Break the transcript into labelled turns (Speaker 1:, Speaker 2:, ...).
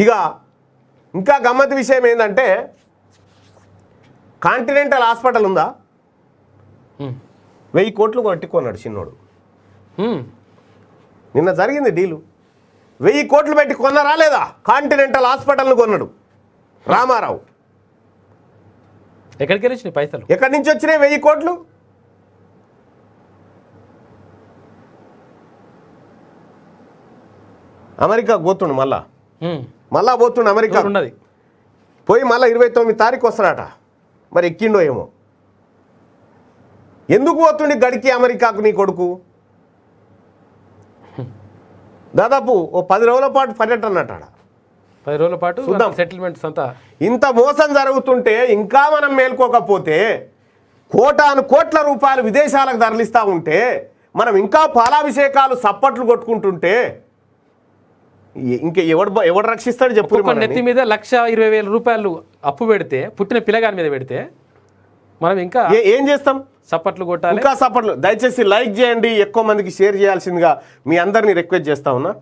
Speaker 1: ఇక ఇంకా గమ్మత్ విషయం ఏంటంటే కాంటినెంటల్ హాస్పిటల్ ఉందా వెయ్యి కోట్లు పెట్టుకున్నాడు చిన్నోడు నిన్న జరిగింది డీలు వెయ్యి కోట్లు పెట్టి కొన్నారా లేదా కాంటినెంటల్ హాస్పిటల్ను కొన్నాడు
Speaker 2: రామారావు ఎక్కడికి వచ్చినాయి పైసలు ఎక్కడి
Speaker 1: నుంచి వచ్చినాయి వెయ్యి కోట్లు అమెరికా గోతుండు మళ్ళా మళ్ళా పోతుండే అమెరికా ఉన్నది పోయి మళ్ళీ ఇరవై తొమ్మిది తారీఖు వస్తాడట మరి ఎక్కిండో ఏమో ఎందుకు పోతుండి గడికి అమెరికాకు నీ కొడుకు దాదాపు ఓ పది రోజుల పాటు పర్యటన అంటాడు
Speaker 2: పది రోజుల పాటు చూద్దాం సెటిల్మెంట్స్ అంతా
Speaker 1: ఇంత మోసం జరుగుతుంటే ఇంకా మనం మేల్కోకపోతే కోటాను కోట్ల రూపాయలు విదేశాలకు తరలిస్తూ ఉంటే మనం ఇంకా పాలాభిషేకాలు సప్పట్లు కొట్టుకుంటుంటే
Speaker 2: ఇంకా ఎవడు ఎవడు రక్షిస్తాడు చెప్పు నెత్తి మీద లక్ష ఇరవై వేల రూపాయలు అప్పు పెడితే పుట్టిన పిల్లగాని మీద పెడితే మనం ఇంకా ఏం చేస్తాం సపట్లు కొట్టాలి ఇంకా
Speaker 1: సపట్లు దయచేసి లైక్ చేయండి ఎక్కువ మందికి షేర్ చేయాల్సిందిగా మీ అందరినీ రిక్వెస్ట్ చేస్తా ఉన్నా